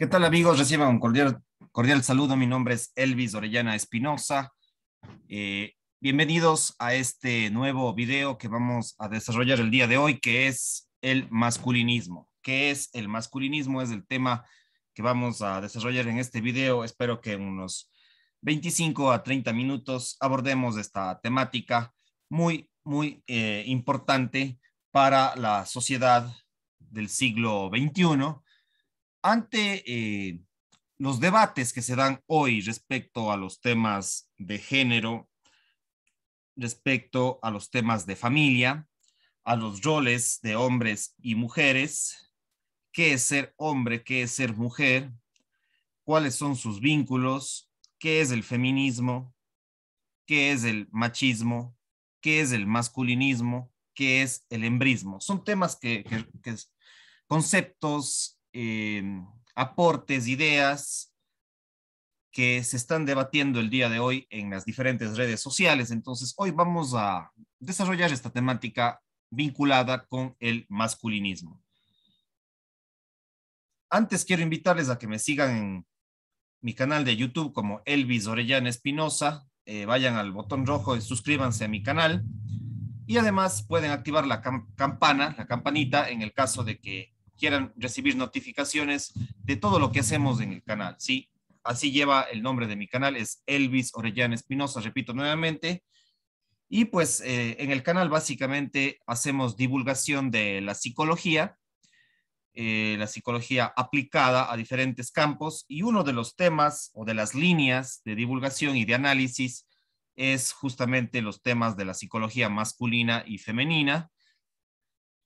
¿Qué tal amigos? Reciban un cordial, saludo. Mi nombre es Elvis Orellana Espinosa. Eh, bienvenidos a este nuevo video que vamos a desarrollar el día de hoy, que es el masculinismo. ¿Qué es el masculinismo? Es el tema que vamos a desarrollar en este video. Espero que en unos 25 a 30 minutos abordemos esta temática muy, muy eh, importante para la sociedad del siglo XXI ante eh, los debates que se dan hoy respecto a los temas de género, respecto a los temas de familia, a los roles de hombres y mujeres, qué es ser hombre, qué es ser mujer, cuáles son sus vínculos, qué es el feminismo, qué es el machismo, qué es el masculinismo, qué es el embrismo. Son temas que, que conceptos Em, aportes, ideas que se están debatiendo el día de hoy en las diferentes redes sociales. Entonces, hoy vamos a desarrollar esta temática vinculada con el masculinismo. Antes quiero invitarles a que me sigan en mi canal de YouTube como Elvis Orellana Espinosa. Eh, vayan al botón rojo y suscríbanse a mi canal. Y además pueden activar la campana, la campanita, en el caso de que quieran recibir notificaciones de todo lo que hacemos en el canal, ¿sí? Así lleva el nombre de mi canal, es Elvis Orellana Espinosa, repito nuevamente. Y pues eh, en el canal básicamente hacemos divulgación de la psicología, eh, la psicología aplicada a diferentes campos y uno de los temas o de las líneas de divulgación y de análisis es justamente los temas de la psicología masculina y femenina,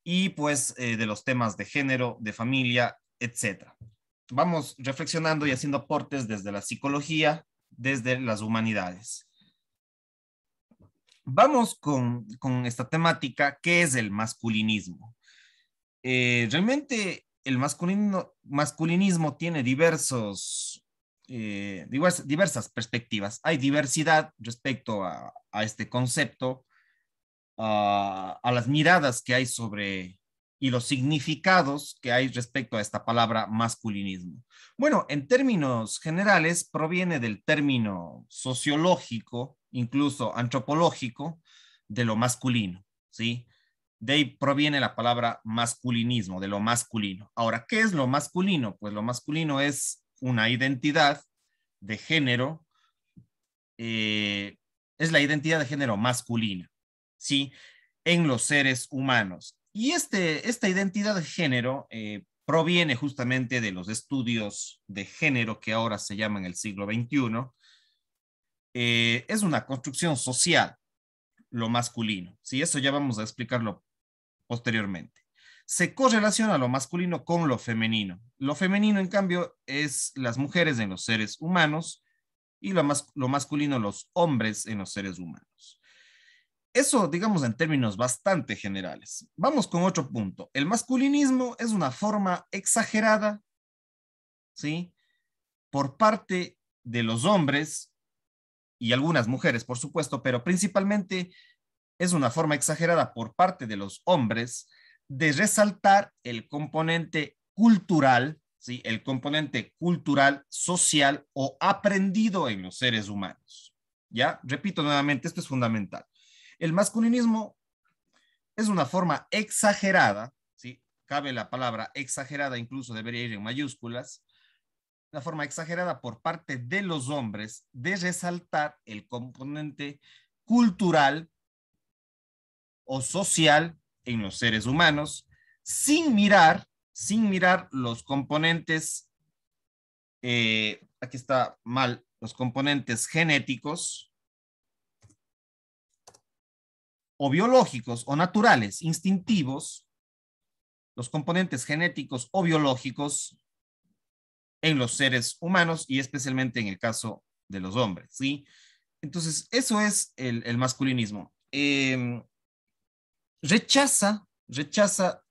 y pues eh, de los temas de género, de familia, etc. Vamos reflexionando y haciendo aportes desde la psicología, desde las humanidades. Vamos con, esta temática, ¿qué es el masculinismo? Eh, realmente el masculinismo tiene diversos, eh, diversas, diversas perspectivas. Hay diversidad respecto a, a este concepto a, las miradas que hay sobre y los significados que hay respecto a esta palabra masculinismo. Bueno, en términos generales, proviene del término sociológico, incluso antropológico, de lo masculino, ¿sí? De ahí proviene la palabra masculinismo, de lo masculino. Ahora, ¿qué es lo masculino? Pues lo masculino es una identidad de género, eh, es la identidad de género masculina. ¿sí? En los seres humanos. Y este, esta identidad de género eh, proviene justamente de los estudios de género que ahora se llaman el siglo XXI. Eh, es una construcción social, lo masculino. ¿sí? Eso ya vamos a explicarlo posteriormente. Se correlaciona lo masculino con lo femenino. Lo femenino, en cambio, es las mujeres en los seres humanos y lo masculino, los hombres en los seres humanos. Eso, digamos, en términos bastante generales. Vamos con otro punto. El masculinismo es una forma exagerada, ¿sí? Por parte de los hombres y algunas mujeres, por supuesto, pero principalmente es una forma exagerada por parte de los hombres de resaltar el componente cultural, ¿sí? El componente cultural, social o aprendido en los seres humanos. ¿Ya? Repito nuevamente, esto es fundamental el masculinismo es una forma exagerada, cabe la palabra exagerada, incluso debería ir en mayúsculas, la forma exagerada por parte de los hombres de resaltar el componente cultural o social en los seres humanos sin mirar, sin mirar los componentes, eh, aquí está mal, los componentes genéticos, o biológicos o naturales, instintivos, los componentes genéticos o biológicos en los seres humanos y especialmente en el caso de los hombres, ¿sí? Entonces, eso es el, masculinismo. Em, rechaza, rechaza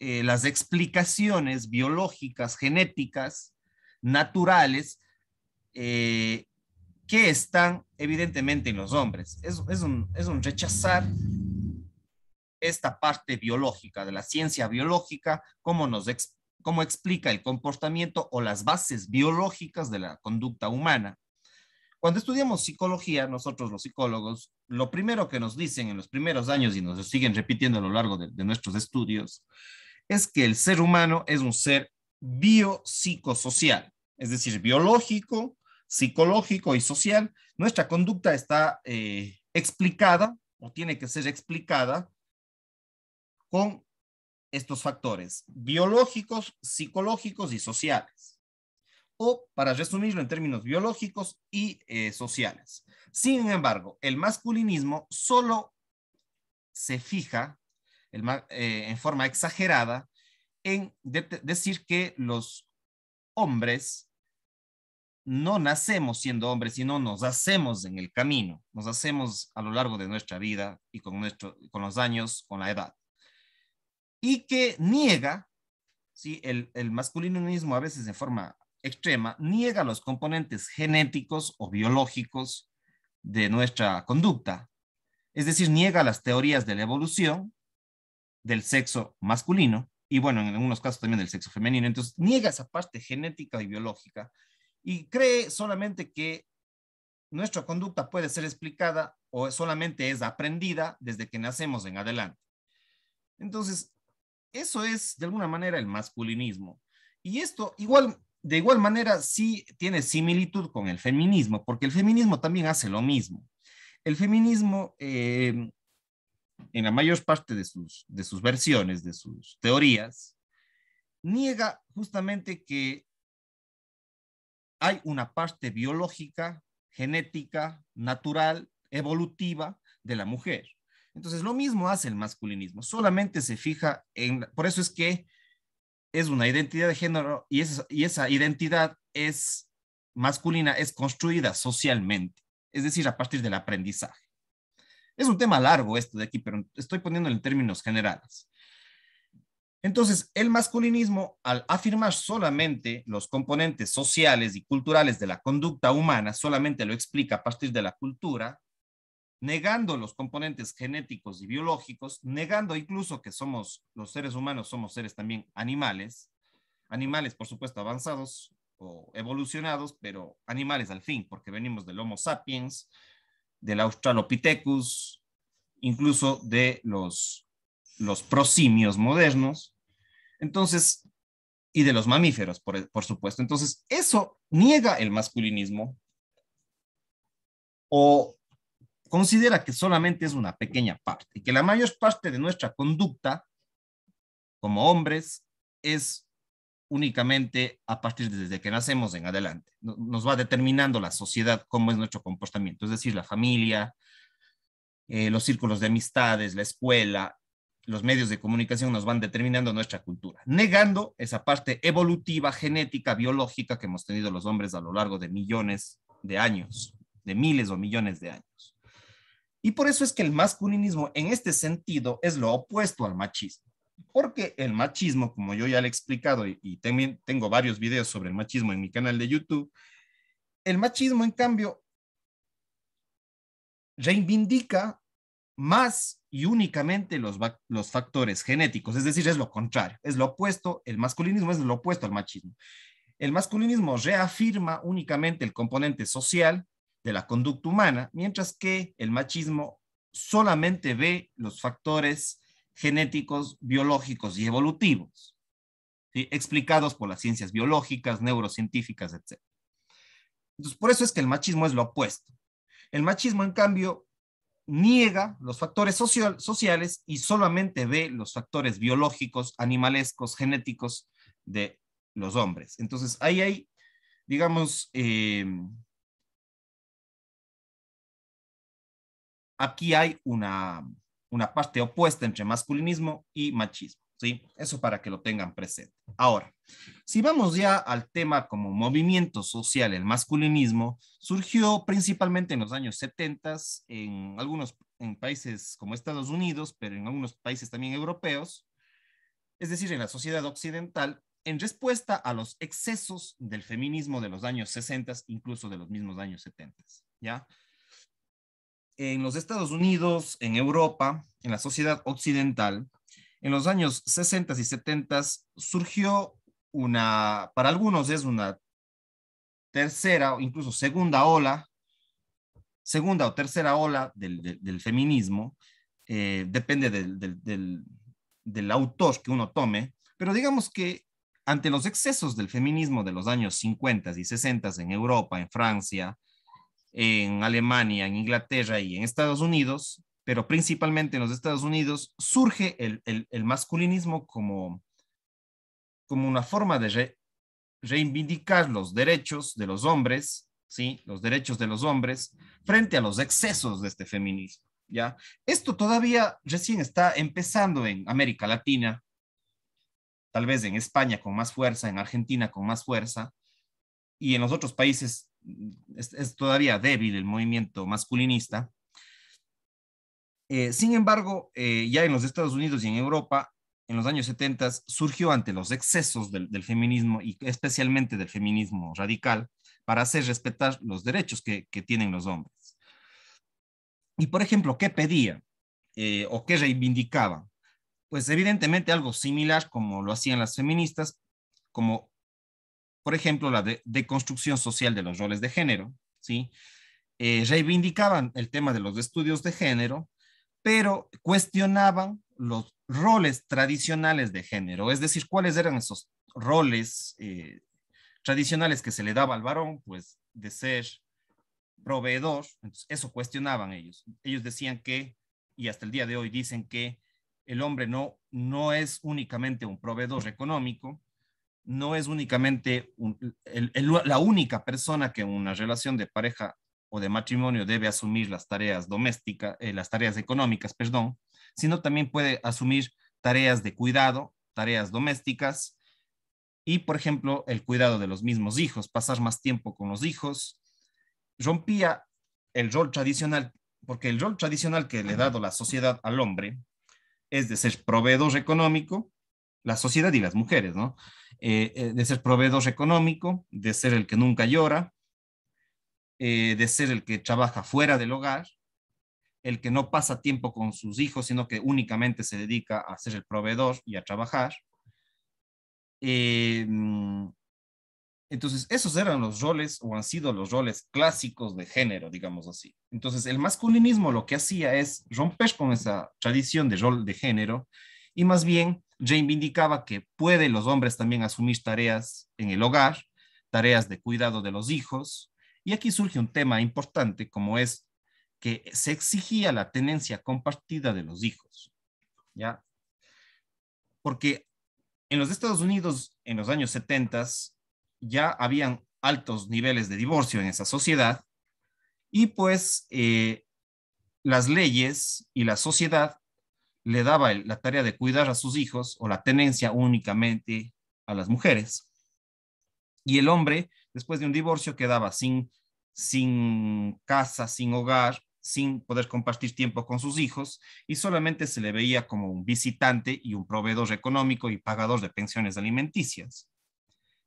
eh, las explicaciones biológicas, genéticas, naturales, eh, que están evidentemente en los hombres. Es, un, rechazar esta parte biológica, de la ciencia biológica, cómo, nos explica el comportamiento o las bases biológicas de la conducta humana. Cuando estudiamos psicología, nosotros los psicólogos, lo primero que nos dicen en los primeros años y nos siguen repitiendo a lo largo de nuestros estudios, es que el ser humano es un ser biopsicosocial, es decir, biológico, psicológico y social, nuestra conducta está eh, explicada o tiene que ser explicada con estos factores biológicos, psicológicos y sociales. O, para resumirlo en términos biológicos y eh, sociales. Sin embargo, el masculinismo solo se fija eh, en forma exagerada en decir que los hombres no nacemos siendo hombres, sino nos hacemos en el camino, nos hacemos a lo largo de nuestra vida y con, los años, con la edad. Y que niega, ¿sí? el, el masculinismo a veces de forma extrema, niega los componentes genéticos o biológicos de nuestra conducta, es decir, niega las teorías de la evolución del sexo masculino y bueno, en algunos casos también del sexo femenino, entonces niega esa parte genética y biológica y cree solamente que nuestra conducta puede ser explicada o solamente es aprendida desde que nacemos en adelante. Entonces, eso es de alguna manera el masculinismo. Y esto igual, de igual manera sí tiene similitud con el feminismo, porque el feminismo también hace lo mismo. El feminismo, eh, en la mayor parte de sus, de sus versiones, de sus teorías, niega justamente que hay una parte biológica, genética, natural, evolutiva de la mujer. Entonces, lo mismo hace el masculinismo, solamente se fija en, por eso es que es una identidad de género y, esa identidad es masculina, es construida socialmente, es decir, a partir del aprendizaje. Es un tema largo esto de aquí, pero estoy poniendo en términos generales. Entonces, el masculinismo, al afirmar solamente los componentes sociales y culturales de la conducta humana, solamente lo explica a partir de la cultura, negando los componentes genéticos y biológicos, negando incluso que somos los seres humanos, somos seres también animales, animales por supuesto avanzados o evolucionados, pero animales al fin, porque venimos del Homo sapiens, del Australopithecus, incluso de los los prosimios modernos, entonces, y de los mamíferos, por, supuesto. Entonces, eso niega el masculinismo o considera que solamente es una pequeña parte que la mayor parte de nuestra conducta como hombres es únicamente a partir de, desde que nacemos en adelante. Nos va determinando la sociedad cómo es nuestro comportamiento, es decir, la familia, eh, los círculos de amistades, la escuela, los medios de comunicación nos van determinando nuestra cultura, negando esa parte evolutiva, genética, biológica que hemos tenido los hombres a lo largo de millones de años, de miles o millones de años. Y por eso es que el masculinismo en este sentido es lo opuesto al machismo. Porque el machismo, como yo ya le he explicado y, también tengo varios videos sobre el machismo en mi canal de YouTube, el machismo en cambio reivindica más y únicamente los, los factores genéticos, es decir, es lo contrario, es lo opuesto, el masculinismo es lo opuesto al machismo. El masculinismo reafirma únicamente el componente social de la conducta humana, mientras que el machismo solamente ve los factores genéticos, biológicos y evolutivos, explicados por las ciencias biológicas, neurocientíficas, etc. Entonces, por eso es que el machismo es lo opuesto. El machismo, en cambio, niega los factores sociales y solamente ve los factores biológicos, animalescos, genéticos de los hombres. Entonces, ahí hay, digamos, em, aquí hay una, una parte opuesta entre masculinismo y machismo. ¿sí? Eso para que lo tengan presente. Ahora, si vamos ya al tema como movimiento social, el masculinismo, surgió principalmente en los años 70 en algunos en países como Estados Unidos, pero en algunos países también europeos, es decir, en la sociedad occidental, en respuesta a los excesos del feminismo de los años 60, incluso de los mismos años 70, ¿ya? En los Estados Unidos, en Europa, en la sociedad occidental, en los años 60 y 70 surgió una, para algunos es una tercera o incluso segunda ola, segunda o tercera ola del, feminismo, eh, depende del, del autor que uno tome, pero digamos que ante los excesos del feminismo de los años 50 y 60 en Europa, en Francia, en Alemania, en Inglaterra y en Estados Unidos, pero principalmente en los Estados Unidos, surge el, masculinismo como, una forma de reivindicar los derechos de los hombres, ¿sí? los derechos de los hombres, frente a los excesos de este feminismo. ¿ya? Esto todavía recién está empezando en América Latina, tal vez en España con más fuerza, en Argentina con más fuerza, y en los otros países es todavía débil el movimiento masculinista, eh, sin embargo, eh, ya en los Estados Unidos y en Europa, en los años 70, surgió ante los excesos del, feminismo y especialmente del feminismo radical para hacer respetar los derechos que, tienen los hombres. Y, por ejemplo, ¿qué pedía eh, o qué reivindicaba? Pues evidentemente algo similar como lo hacían las feministas, como, por ejemplo, la deconstrucción social de los roles de género, ¿sí? reivindicaban el tema de los estudios de género, pero cuestionaban los roles tradicionales de género, es decir, cuáles eran esos roles eh, tradicionales que se le daba al varón, pues de ser proveedor, eso cuestionaban ellos. Ellos decían que, y hasta el día de hoy dicen que el hombre no, no es únicamente un proveedor económico, no es únicamente la única persona que en una relación de pareja o de matrimonio debe asumir las tareas domésticas, eh, las tareas económicas, perdón, sino también puede asumir tareas de cuidado, tareas domésticas y, por ejemplo, el cuidado de los mismos hijos, pasar más tiempo con los hijos. Rompía el rol tradicional, porque el rol tradicional que le ha dado la sociedad al hombre es de ser proveedor económico, la sociedad y las mujeres, ¿no? Eh, eh, de ser proveedor económico, de ser el que nunca llora, eh, de ser el que trabaja fuera del hogar, el que no pasa tiempo con sus hijos, sino que únicamente se dedica a ser el proveedor y a trabajar. Eh, mm, entonces, esos eran los roles o han sido los roles clásicos de género, digamos así. Entonces, el masculinismo lo que hacía es romper con esa tradición de rol de género y más bien indicaba que pueden los hombres también asumir tareas en el hogar, tareas de cuidado de los hijos, y aquí surge un tema importante como es que se exigía la tenencia compartida de los hijos, ¿ya? Porque en los Estados Unidos, en los años 70, ya habían altos niveles de divorcio en esa sociedad y pues eh, las leyes y la sociedad le daba la tarea de cuidar a sus hijos o la tenencia únicamente a las mujeres. Y el hombre después de un divorcio quedaba sin, casa, sin hogar, sin poder compartir tiempo con sus hijos y solamente se le veía como un visitante y un proveedor económico y pagador de pensiones alimenticias.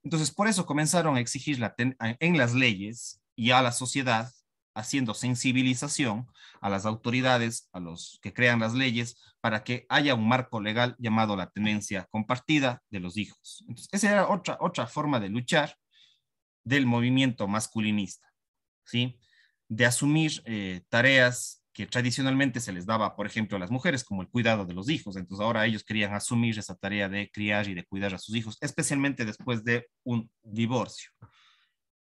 Entonces, por eso comenzaron a exigir la en las leyes y a la sociedad, haciendo sensibilización a las autoridades, a los que crean las leyes, para que haya un marco legal llamado la tenencia compartida de los hijos. Entonces, esa era otra, otra forma de luchar del movimiento masculinista, ¿sí? De asumir eh, tareas que tradicionalmente se les daba, por ejemplo, a las mujeres, como el cuidado de los hijos. Entonces ahora ellos querían asumir esa tarea de criar y de cuidar a sus hijos, especialmente después de un divorcio.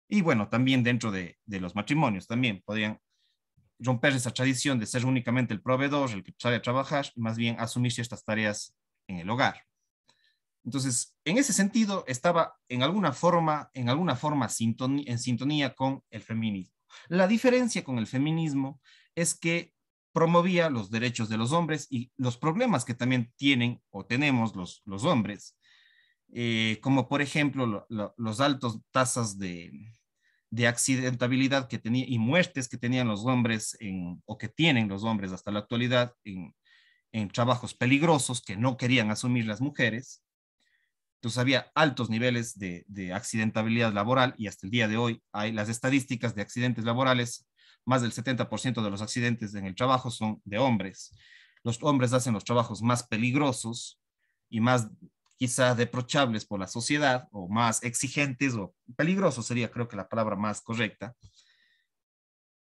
Y bueno, también dentro de, los matrimonios, también podían romper esa tradición de ser únicamente el proveedor, el que sale a trabajar, y más bien asumir estas tareas en el hogar. Entonces, en ese sentido, estaba en alguna forma, en alguna forma en sintonía con el feminismo. La diferencia con el feminismo es que promovía los derechos de los hombres y los problemas que también tienen o tenemos los, hombres, eh, como por ejemplo los altos tasas de, accidentabilidad que y muertes que tenían los hombres o que tienen los hombres hasta la actualidad en trabajos peligrosos que no querían asumir las mujeres, entonces había altos niveles de, accidentabilidad laboral y hasta el día de hoy hay las estadísticas de accidentes laborales, más del 70% de los accidentes en el trabajo son de hombres. Los hombres hacen los trabajos más peligrosos y más quizá deprochables por la sociedad o más exigentes o peligrosos sería creo que la palabra más correcta.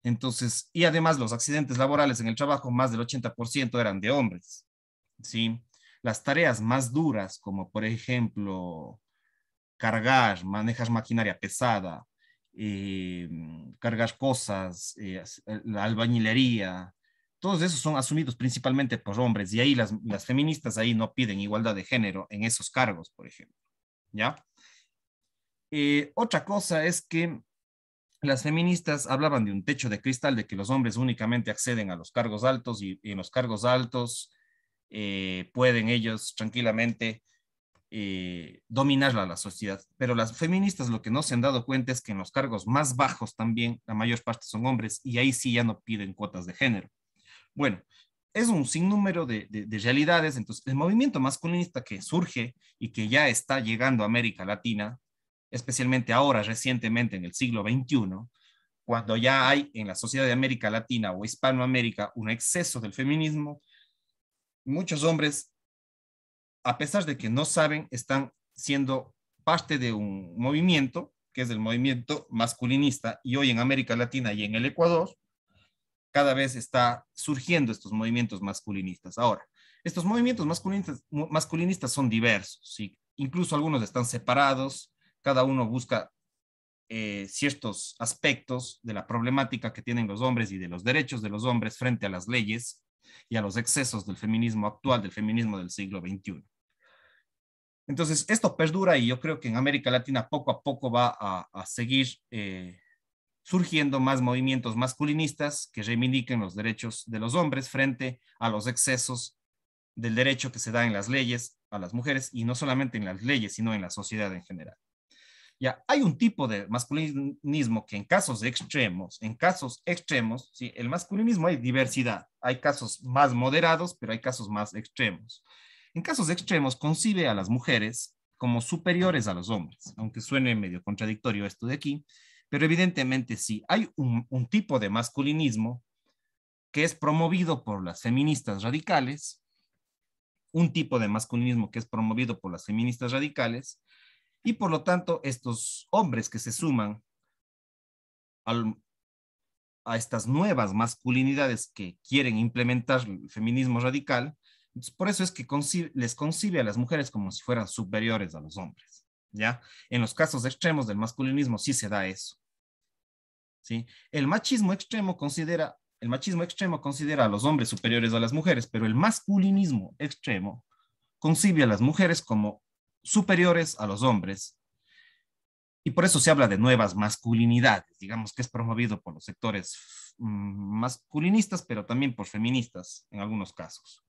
Entonces, y además los accidentes laborales en el trabajo, más del 80% eran de hombres. ¿sí? las tareas más duras, como por ejemplo cargar, manejar maquinaria pesada, eh, cargar cosas, eh, eh, la albañilería, todos esos son asumidos principalmente por hombres y ahí las, feministas ahí no piden igualdad de género en esos cargos, por ejemplo. ¿Ya? otra cosa es que las feministas hablaban de un techo de cristal, de que los hombres únicamente acceden a los cargos altos y en los cargos altos eh, pueden ellos tranquilamente eh, dominarla la sociedad. Pero las feministas lo que no se han dado cuenta es que en los cargos más bajos también la mayor parte son hombres y ahí sí ya no piden cuotas de género. Bueno, es un sinnúmero de, de realidades. Entonces, el movimiento masculinista que surge y que ya está llegando a América Latina, especialmente ahora, recientemente, en el siglo XXI, cuando ya hay en la sociedad de América Latina o Hispanoamérica un exceso del feminismo, muchos hombres, a pesar de que no saben, están siendo parte de un movimiento, que es el movimiento masculinista, y hoy en América Latina y en el Ecuador, cada vez está surgiendo estos movimientos masculinistas. Ahora, estos movimientos masculinistas, son diversos, ¿sí? incluso algunos están separados, cada uno busca eh, ciertos aspectos de la problemática que tienen los hombres y de los derechos de los hombres frente a las leyes y a los excesos del feminismo actual, del feminismo del siglo XXI. Entonces, esto perdura y yo creo que en América Latina poco a poco va a, seguir eh, surgiendo más movimientos masculinistas que reivindiquen los derechos de los hombres frente a los excesos del derecho que se da en las leyes a las mujeres y no solamente en las leyes, sino en la sociedad en general. Ya, hay un tipo de masculinismo que en casos extremos, en casos extremos, sí, el masculinismo hay diversidad. Hay casos más moderados, pero hay casos más extremos. En casos extremos concibe a las mujeres como superiores a los hombres, aunque suene medio contradictorio esto de aquí, pero evidentemente sí, hay un, un tipo de masculinismo que es promovido por las feministas radicales, un tipo de masculinismo que es promovido por las feministas radicales, y por lo tanto, estos hombres que se suman a estas nuevas masculinidades que quieren implementar el feminismo radical, pues, por eso es que les concibe a las mujeres como si fueran superiores a los hombres. ¿ya? En los casos extremos del masculinismo sí se da eso. ¿sí? El machismo extremo considera el machismo extremo considera a los hombres superiores a las mujeres, pero el masculinismo extremo concibe a las mujeres como superiores a los hombres. Y por eso se habla de nuevas masculinidades, digamos que es promovido por los sectores mm, masculinistas, pero también por feministas en algunos casos.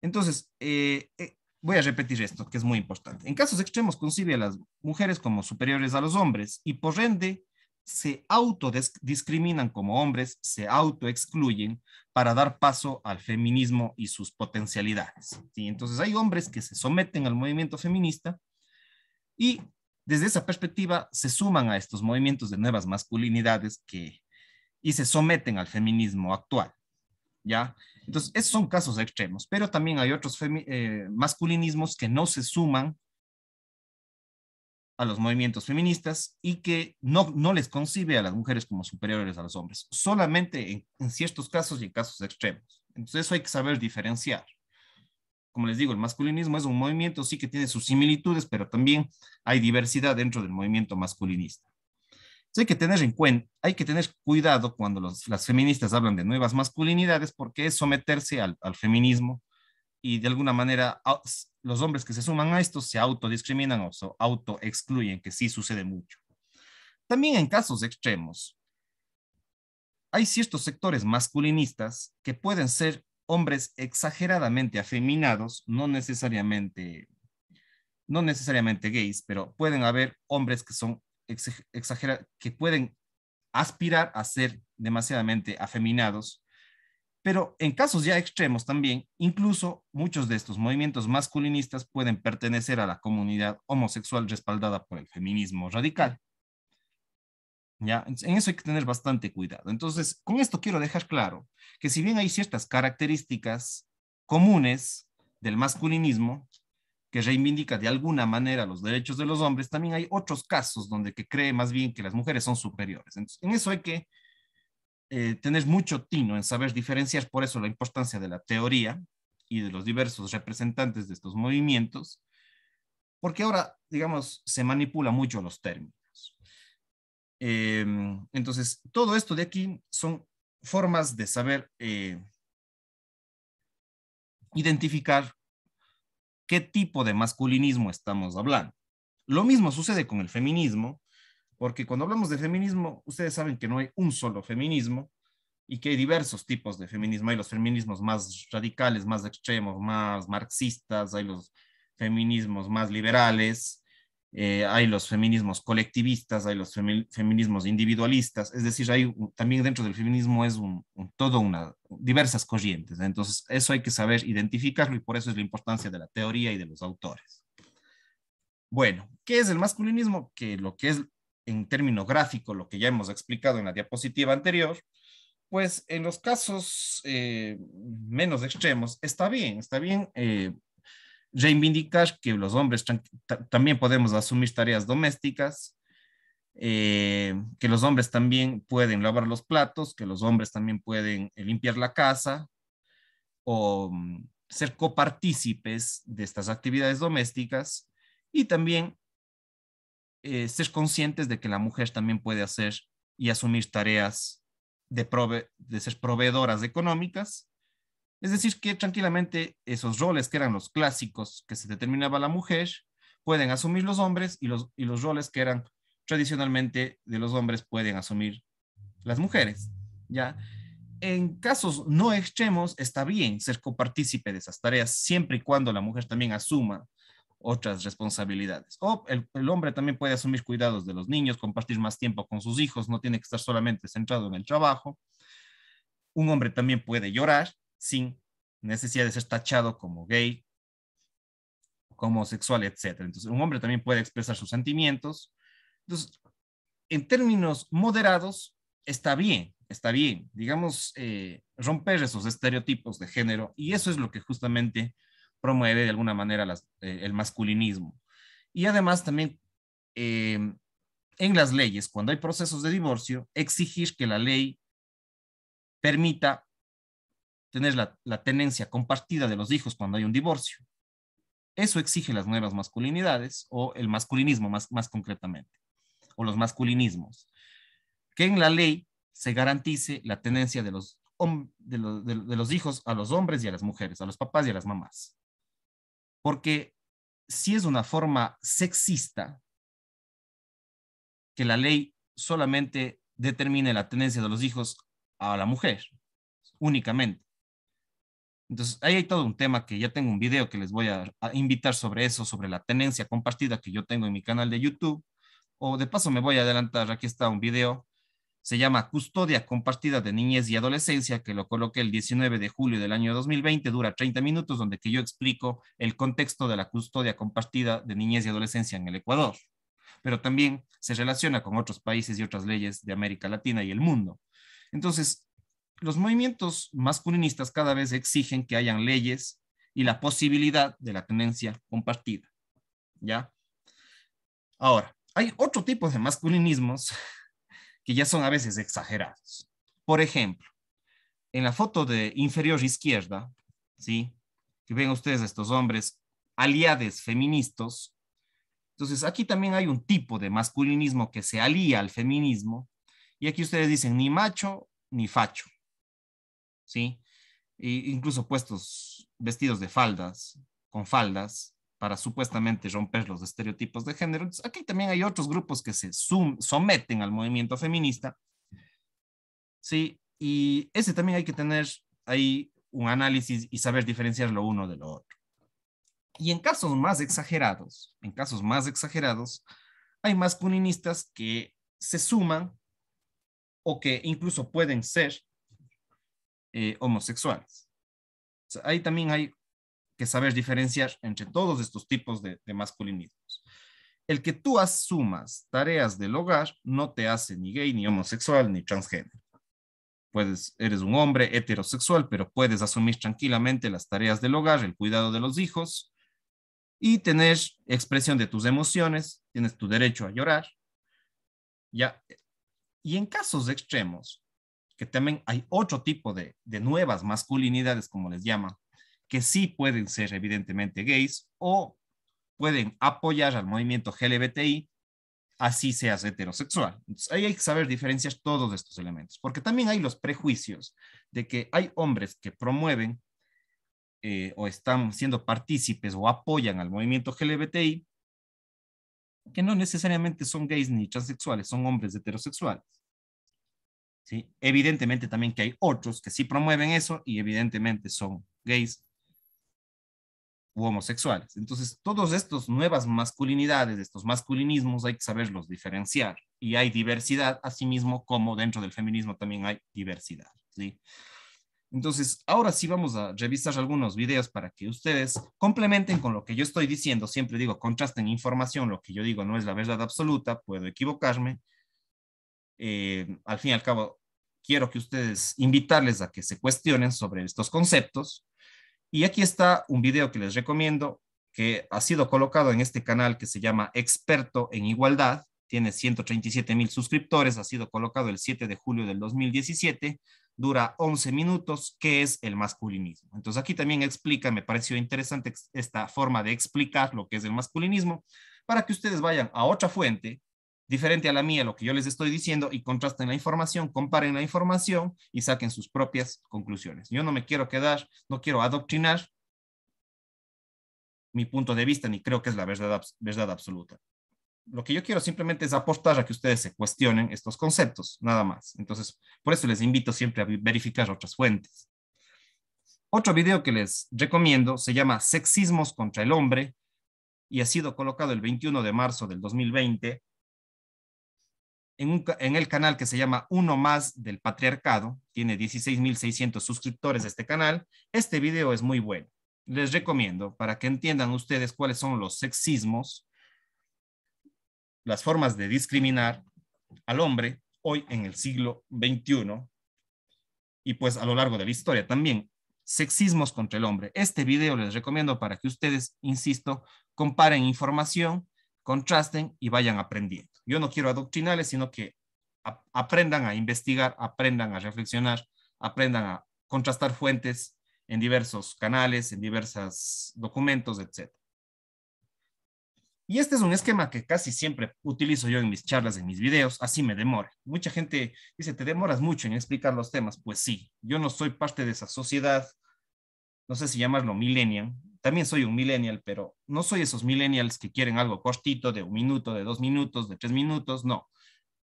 Entonces, eh, eh, voy a repetir esto, que es muy importante. En casos extremos concibe a las mujeres como superiores a los hombres y por ende se autodiscriminan como hombres, se autoexcluyen para dar paso al feminismo y sus potencialidades. ¿sí? Entonces hay hombres que se someten al movimiento feminista y desde esa perspectiva se suman a estos movimientos de nuevas masculinidades que, y se someten al feminismo actual. ¿ya? Entonces, esos son casos extremos, pero también hay otros eh, masculinismos que no se suman a los movimientos feministas y que no, no les concibe a las mujeres como superiores a los hombres, solamente en, ciertos casos y en casos extremos. Entonces eso hay que saber diferenciar. Como les digo, el masculinismo es un movimiento, sí que tiene sus similitudes, pero también hay diversidad dentro del movimiento masculinista. Entonces hay que tener en cuenta, hay que tener cuidado cuando las feministas hablan de nuevas masculinidades porque es someterse al feminismo y de alguna manera los hombres que se suman a esto se autodiscriminan o se autoexcluyen, que sí sucede mucho. También en casos extremos, hay ciertos sectores masculinistas que pueden ser hombres exageradamente afeminados, no necesariamente, no necesariamente gays, pero pueden haber hombres que son exagera, que pueden aspirar a ser demasiadamente afeminados pero en casos ya extremos también, incluso muchos de estos movimientos masculinistas pueden pertenecer a la comunidad homosexual respaldada por el feminismo radical. ¿Ya? En eso hay que tener bastante cuidado. Entonces, con esto quiero dejar claro que si bien hay ciertas características comunes del masculinismo que reivindica de alguna manera los derechos de los hombres, también hay otros casos donde que cree más bien que las mujeres son superiores. en eso hay que eh, Tener mucho tino en saber diferenciar, por eso la importancia de la teoría y de los diversos representantes de estos movimientos, porque ahora, digamos, se manipula mucho los términos. Em, entonces, todo esto de aquí son formas de saber eh, identificar qué tipo de masculinismo estamos hablando. Lo mismo sucede con el feminismo, porque cuando hablamos de feminismo, ustedes saben que no hay un solo feminismo y que hay diversos tipos de feminismo. Hay los feminismos más radicales, más extremos, más marxistas, hay los feminismos más liberales, eh, hay los feminismos colectivistas, hay los feminismos individualistas, es decir, hay también dentro del feminismo es un, todo una diversas corrientes. Entonces, eso hay que saber identificarlo y por eso es la importancia de la teoría y de los autores. Bueno, ¿qué es el masculinismo? Que lo que es en términos gráfico lo que ya hemos explicado en la diapositiva anterior, pues en los casos eh, menos extremos está bien, está bien eh, reivindicar que los hombres también podemos asumir tareas domésticas, eh, que los hombres también pueden lavar los platos, que los hombres también pueden limpiar la casa o mm, ser copartícipes de estas actividades domésticas y también eh, ser conscientes de que la mujer también puede hacer y asumir tareas de, ser proveedoras económicas. Es decir, que tranquilamente esos roles que eran los clásicos que se determinaba la mujer, pueden asumir los hombres y los, los roles que eran tradicionalmente de los hombres pueden asumir las mujeres. ¿ya? En casos no extremos está bien ser copartícipe de esas tareas siempre y cuando la mujer también asuma otras responsabilidades. O el, hombre también puede asumir cuidados de los niños, compartir más tiempo con sus hijos, no tiene que estar solamente centrado en el trabajo. Un hombre también puede llorar sin necesidad de ser tachado como gay, como sexual, etc. Entonces, un hombre también puede expresar sus sentimientos. Entonces, en términos moderados, está bien, está bien, digamos, eh, romper esos estereotipos de género y eso es lo que justamente promueve de alguna manera eh, el masculinismo. Y además también eh, en las leyes, cuando hay procesos de divorcio, exigir que la ley permita tener la, tenencia compartida de los hijos cuando hay un divorcio. Eso exige las nuevas masculinidades o el masculinismo más, concretamente, o los masculinismos. Que en la ley se garantice la tenencia de los hijos a los hombres y a las mujeres, a los papás y a las mamás. Porque si es una forma sexista que la ley solamente determine la tenencia de los hijos a la mujer, únicamente. Entonces, ahí hay todo un tema que ya tengo un video que les voy a, invitar sobre eso, sobre la tenencia compartida que yo tengo en mi canal de YouTube. O de paso me voy a adelantar, aquí está un video se llama Custodia Compartida de Niñez y Adolescencia, que lo coloqué el 19 de julio del año 2020, dura 30 minutos, donde que yo explico el contexto de la custodia compartida de niñez y adolescencia en el Ecuador, pero también se relaciona con otros países y otras leyes de América Latina y el mundo. Entonces, los movimientos masculinistas cada vez exigen que hayan leyes y la posibilidad de la tenencia compartida, ¿ya? Ahora, hay otro tipo de masculinismos que ya son a veces exagerados. Por ejemplo, en la foto de inferior izquierda, ¿sí? Que ven ustedes estos hombres aliades feministas. Entonces, aquí también hay un tipo de masculinismo que se alía al feminismo. Y aquí ustedes dicen ni macho ni facho. ¿Sí? E incluso puestos vestidos de faldas, con faldas para supuestamente romper los estereotipos de género. aquí también hay otros grupos que se someten al movimiento feminista. Sí, y ese también hay que tener ahí un análisis y saber diferenciar lo uno de lo otro. Y en casos más exagerados, en casos más exagerados, hay masculinistas que se suman o que incluso pueden ser eh, homosexuales. ahí también hay que saber diferenciar entre todos estos tipos de, de El que tú asumas tareas del hogar no te hace ni gay, ni homosexual, ni transgénero. Puedes, eres un hombre heterosexual, pero puedes asumir tranquilamente las tareas del hogar, el cuidado de los hijos y tener expresión de tus emociones, tienes tu derecho a llorar. Ya. Y en casos extremos, que también hay otro tipo de, de nuevas masculinidades, como les llaman, que sí pueden ser evidentemente gays o pueden apoyar al movimiento LGBTI, así seas heterosexual. ahí hay que saber diferenciar todos estos elementos, porque también hay los prejuicios de que hay hombres que promueven eh, o están siendo partícipes o apoyan al movimiento LGBTI, que no necesariamente son gays ni transexuales, son hombres heterosexuales. ¿Sí? Evidentemente también que hay otros que sí promueven eso y evidentemente son gays homosexuales. Entonces, todos estos nuevas masculinidades, estos masculinismos, hay que saberlos diferenciar. Y hay diversidad, mismo como dentro del feminismo también hay diversidad. ¿sí? Entonces, ahora sí vamos a revisar algunos videos para que ustedes complementen con lo que yo estoy diciendo. Siempre digo, contrasten información, lo que yo digo no es la verdad absoluta, puedo equivocarme. Eh, al fin y al cabo, quiero que ustedes invitarles a que se cuestionen sobre estos conceptos y aquí está un video que les recomiendo, que ha sido colocado en este canal que se llama Experto en Igualdad, tiene 137 mil suscriptores, ha sido colocado el 7 de julio del 2017, dura 11 minutos, que es el masculinismo? Entonces aquí también explica, me pareció interesante esta forma de explicar lo que es el masculinismo, para que ustedes vayan a otra fuente diferente a la mía, lo que yo les estoy diciendo, y contrasten la información, comparen la información y saquen sus propias conclusiones. Yo no me quiero quedar, no quiero adoctrinar mi punto de vista, ni creo que es la verdad, absoluta. Lo que yo quiero simplemente es aportar a que ustedes se cuestionen estos conceptos, nada más. Entonces, por eso les invito siempre a verificar otras fuentes. Otro video que les recomiendo se llama Sexismos contra el hombre y ha sido colocado el 21 de marzo del 2020 en, el canal que se llama Uno Más del Patriarcado, tiene 16.600 suscriptores de este canal, este video es muy bueno. Les recomiendo para que entiendan ustedes cuáles son los sexismos, las formas de discriminar al hombre hoy en el siglo XXI y pues a lo largo de la historia también. Sexismos contra el hombre. Este video les recomiendo para que ustedes, insisto, comparen información, contrasten y vayan aprendiendo yo no quiero adoctrinales, sino que aprendan a investigar, aprendan a reflexionar, aprendan a contrastar fuentes en diversos canales, en diversos documentos, etc. Y este es un esquema que casi siempre utilizo yo en mis charlas, en mis videos, así me demora. Mucha gente dice, te demoras mucho en explicar los temas. Pues sí, yo no soy parte de esa sociedad, no sé si llamarlo millennial, también soy un millennial, pero no soy esos millennials que quieren algo cortito, de un minuto, de dos minutos, de tres minutos, no.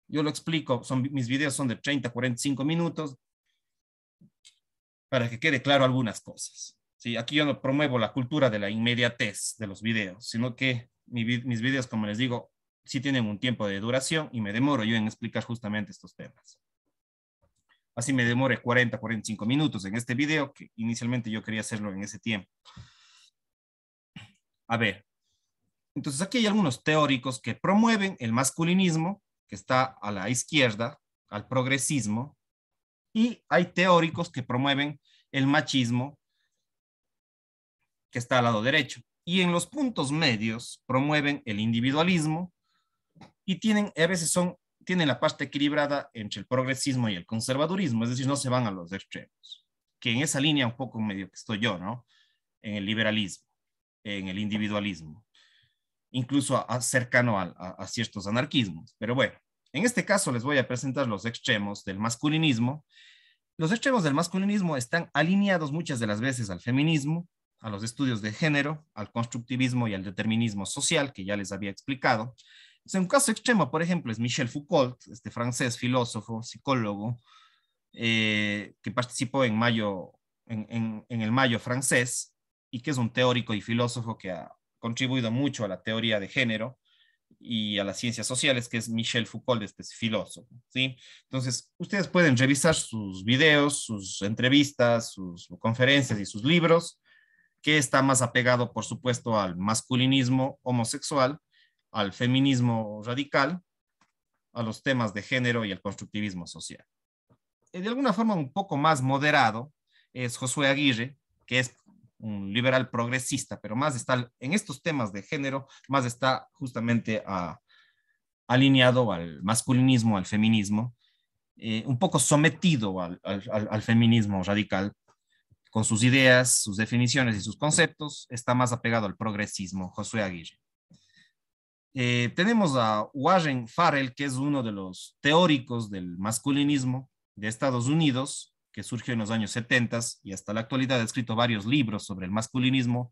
Yo lo explico, son, mis videos son de 30, 45 minutos, para que quede claro algunas cosas. ¿sí? Aquí yo no promuevo la cultura de la inmediatez de los videos, sino que mis videos, como les digo, sí tienen un tiempo de duración y me demoro yo en explicar justamente estos temas. Así me demore 40, 45 minutos en este video, que inicialmente yo quería hacerlo en ese tiempo. A ver, entonces aquí hay algunos teóricos que promueven el masculinismo, que está a la izquierda, al progresismo, y hay teóricos que promueven el machismo, que está al lado derecho. Y en los puntos medios promueven el individualismo y tienen, a veces son, tienen la parte equilibrada entre el progresismo y el conservadurismo, es decir, no se van a los extremos, que en esa línea un poco medio que estoy yo, ¿no? En el liberalismo en el individualismo, incluso cercano a, ciertos anarquismos. Pero bueno, en este caso les voy a presentar los extremos del masculinismo. Los extremos del masculinismo están alineados muchas de las veces al feminismo, a los estudios de género, al constructivismo y al determinismo social que ya les había explicado. un caso extremo, por ejemplo, es Michel Foucault, este francés filósofo, psicólogo, eh, que participó en, mayo, en el mayo francés, y que es un teórico y filósofo que ha contribuido mucho a la teoría de género y a las ciencias sociales, que es Michel Foucault, este es filósofo, ¿sí? Entonces, ustedes pueden revisar sus videos, sus entrevistas, sus conferencias y sus libros, que está más apegado, por supuesto, al masculinismo homosexual, al feminismo radical, a los temas de género y al constructivismo social. Eh, de alguna forma un poco más moderado es Josué Aguirre, que es un liberal progresista, pero más está en estos temas de género, más está justamente alineado al masculinismo, al feminismo, eh, un poco sometido al, feminismo radical, con sus ideas, sus definiciones y sus conceptos, está más apegado al progresismo, Josué Aguirre. Eh, tenemos a Warren Farrell, que es uno de los teóricos del masculinismo de Estados Unidos, que surgió en los años 70 y hasta la actualidad ha escrito varios libros sobre el masculinismo.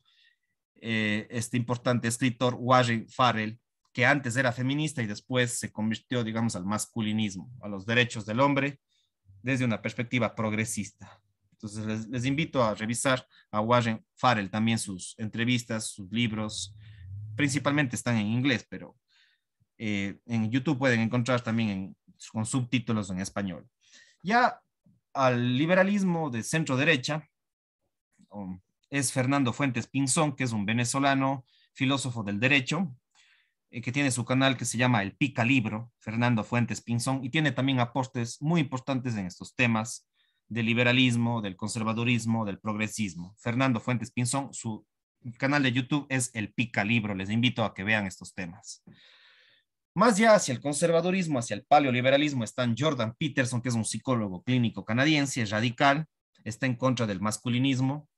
Eh, este importante escritor, Warren Farrell, que antes era feminista y después se convirtió, digamos, al masculinismo, a los derechos del hombre, desde una perspectiva progresista. Entonces, les, invito a revisar a Warren Farrell también sus entrevistas, sus libros, principalmente están en inglés, pero eh, en YouTube pueden encontrar también con subtítulos en español. Ya al liberalismo de centro derecha um, es Fernando Fuentes Pinzón, que es un venezolano filósofo del derecho, eh, que tiene su canal que se llama El Pica Libro, Fernando Fuentes Pinzón, y tiene también aportes muy importantes en estos temas del liberalismo, del conservadurismo, del progresismo. Fernando Fuentes Pinzón, su canal de YouTube es El Pica Libro. Les invito a que vean estos temas. Más ya hacia el conservadurismo, hacia el paleoliberalismo, están Jordan Peterson, que es un psicólogo clínico canadiense, radical, está en contra del masculinismo,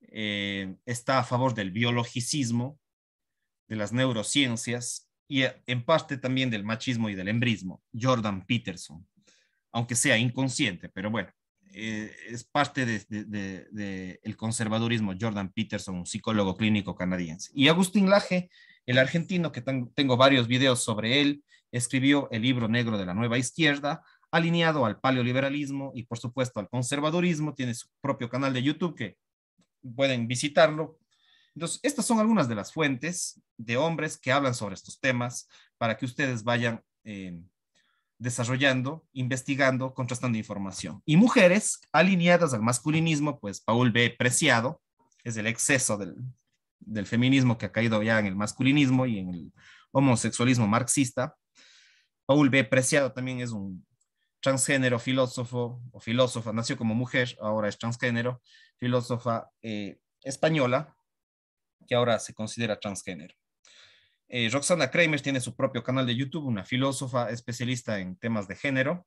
eh, está a favor del biologicismo, de las neurociencias y eh, en parte también del machismo y del embrismo, Jordan Peterson, aunque sea inconsciente, pero bueno, eh, es parte del de, conservadurismo, Jordan Peterson, un psicólogo clínico canadiense. Y Agustín Laje el argentino, que tengo varios videos sobre él, escribió el libro negro de la nueva izquierda, alineado al paleoliberalismo y por supuesto al conservadurismo, tiene su propio canal de YouTube que pueden visitarlo. Entonces, estas son algunas de las fuentes de hombres que hablan sobre estos temas para que ustedes vayan eh, desarrollando, investigando, contrastando información. Y mujeres alineadas al masculinismo, pues Paul B. Preciado, es el exceso del, del feminismo que ha caído ya en el masculinismo y en el homosexualismo marxista. Paul B. Preciado también es un transgénero filósofo o filósofa, nació como mujer, ahora es transgénero, filósofa eh, española, que ahora se considera transgénero. Eh, Roxana Kramer tiene su propio canal de YouTube, una filósofa especialista en temas de género,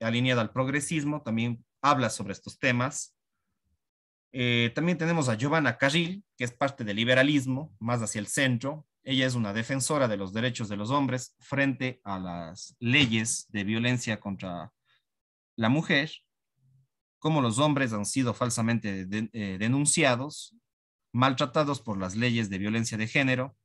alineada al progresismo, también habla sobre estos temas. Eh, también tenemos a Giovanna Carril, que es parte del liberalismo, más hacia el centro. Ella es una defensora de los derechos de los hombres frente a las leyes de violencia contra la mujer, como los hombres han sido falsamente eh, denunciados, maltratados por las leyes de violencia de género.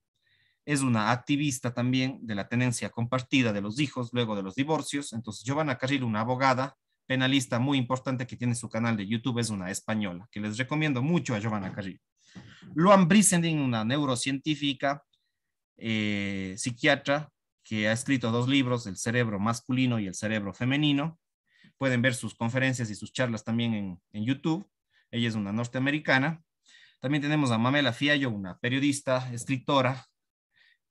Es una activista también de la tenencia compartida de los hijos luego de los divorcios. Entonces, Giovanna Carril, una abogada, penalista muy importante que tiene su canal de YouTube, es una española, que les recomiendo mucho a Giovanna Carrillo. Luan Brissendin, una neurocientífica, eh, psiquiatra, que ha escrito dos libros, El cerebro masculino y El cerebro femenino. Pueden ver sus conferencias y sus charlas también en, YouTube. Ella es una norteamericana. También tenemos a Mamela Fiallo, una periodista, escritora,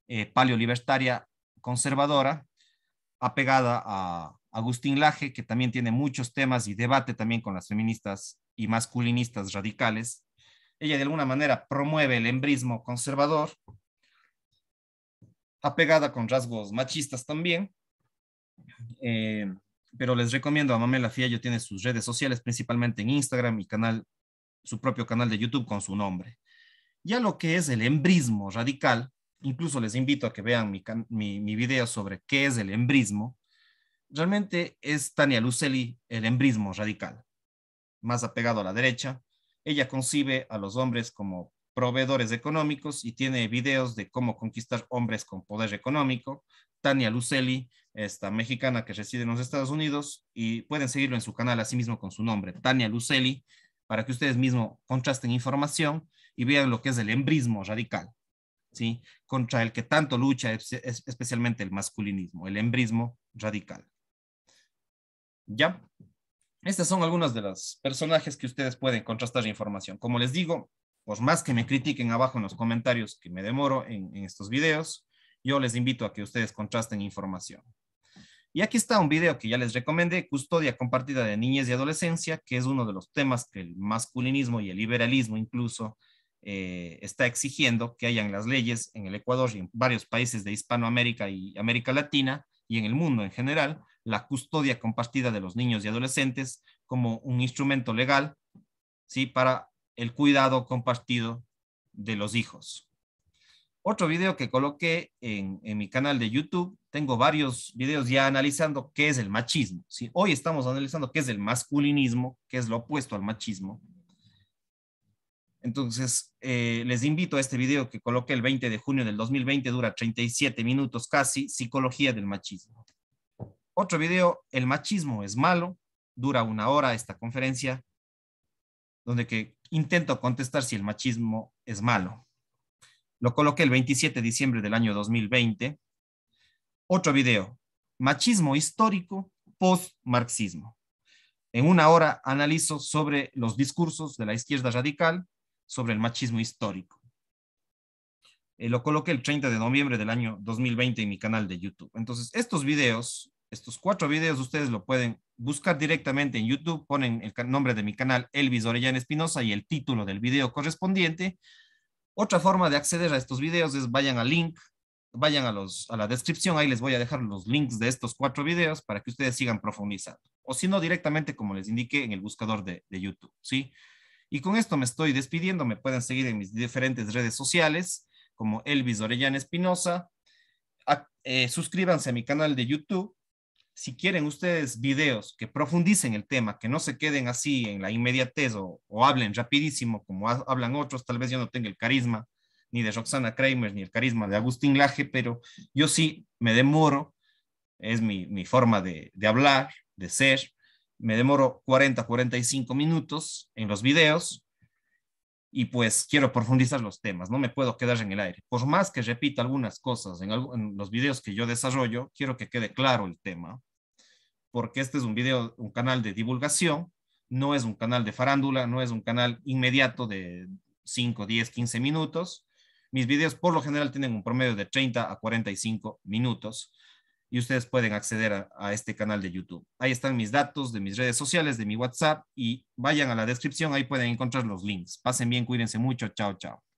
eh, paleolibertaria, conservadora, apegada a Agustín Laje, que también tiene muchos temas y debate también con las feministas y masculinistas radicales. Ella de alguna manera promueve el embrismo conservador, apegada con rasgos machistas también. Eh, pero les recomiendo a Mamela yo tiene sus redes sociales, principalmente en Instagram y canal, su propio canal de YouTube con su nombre. Ya lo que es el embrismo radical, incluso les invito a que vean mi, mi, mi video sobre qué es el embrismo, realmente es Tania Lucelli el embrismo radical, más apegado a la derecha. Ella concibe a los hombres como proveedores económicos y tiene videos de cómo conquistar hombres con poder económico. Tania Lucelli, esta mexicana que reside en los Estados Unidos, y pueden seguirlo en su canal así mismo con su nombre, Tania Lucelli, para que ustedes mismos contrasten información y vean lo que es el embrismo radical, ¿sí? Contra el que tanto lucha especialmente el masculinismo, el embrismo radical. ¿Ya? Estas son algunas de las personajes que ustedes pueden contrastar información. Como les digo, por más que me critiquen abajo en los comentarios que me demoro en, estos videos, yo les invito a que ustedes contrasten información. Y aquí está un video que ya les recomendé, Custodia Compartida de Niñez y Adolescencia, que es uno de los temas que el masculinismo y el liberalismo incluso eh, está exigiendo que hayan las leyes en el Ecuador y en varios países de Hispanoamérica y América Latina y en el mundo en general, la custodia compartida de los niños y adolescentes como un instrumento legal ¿sí? para el cuidado compartido de los hijos. Otro video que coloqué en, mi canal de YouTube, tengo varios videos ya analizando qué es el machismo. Hoy estamos analizando qué es el masculinismo, qué es lo opuesto al machismo. Entonces, eh, les invito a este video que coloqué el 20 de junio del 2020, dura 37 minutos casi, Psicología del Machismo. Otro video, el machismo es malo, dura una hora esta conferencia, donde que intento contestar si el machismo es malo. Lo coloqué el 27 de diciembre del año 2020. Otro video, machismo histórico post-marxismo. En una hora analizo sobre los discursos de la izquierda radical sobre el machismo histórico. Eh, lo coloqué el 30 de noviembre del año 2020 en mi canal de YouTube. Entonces, estos videos estos cuatro videos ustedes lo pueden buscar directamente en YouTube, ponen el nombre de mi canal Elvis Orellana Espinosa y el título del video correspondiente. Otra forma de acceder a estos videos es vayan al link, vayan a, los, a la descripción, ahí les voy a dejar los links de estos cuatro videos para que ustedes sigan profundizando. O si no, directamente, como les indiqué, en el buscador de, de YouTube, ¿sí? Y con esto me estoy despidiendo, me pueden seguir en mis diferentes redes sociales, como Elvis Orellana Espinosa. Eh, suscríbanse a mi canal de YouTube, si quieren ustedes videos que profundicen el tema, que no se queden así en la inmediatez o, hablen rapidísimo como hablan otros, tal vez yo no tenga el carisma ni de Roxana Kramer ni el carisma de Agustín Laje, pero yo sí me demoro, es mi, forma de, de, hablar, de ser, me demoro 40, 45 minutos en los videos y pues quiero profundizar los temas, no me puedo quedar en el aire. Por más que repita algunas cosas en, los videos que yo desarrollo, quiero que quede claro el tema, porque este es un video, un canal de divulgación, no es un canal de farándula, no es un canal inmediato de 5, 10, 15 minutos. Mis videos por lo general tienen un promedio de 30 a 45 minutos y ustedes pueden acceder a, este canal de YouTube. Ahí están mis datos de mis redes sociales, de mi WhatsApp y vayan a la descripción, ahí pueden encontrar los links. Pasen bien, cuídense mucho, chao, chao.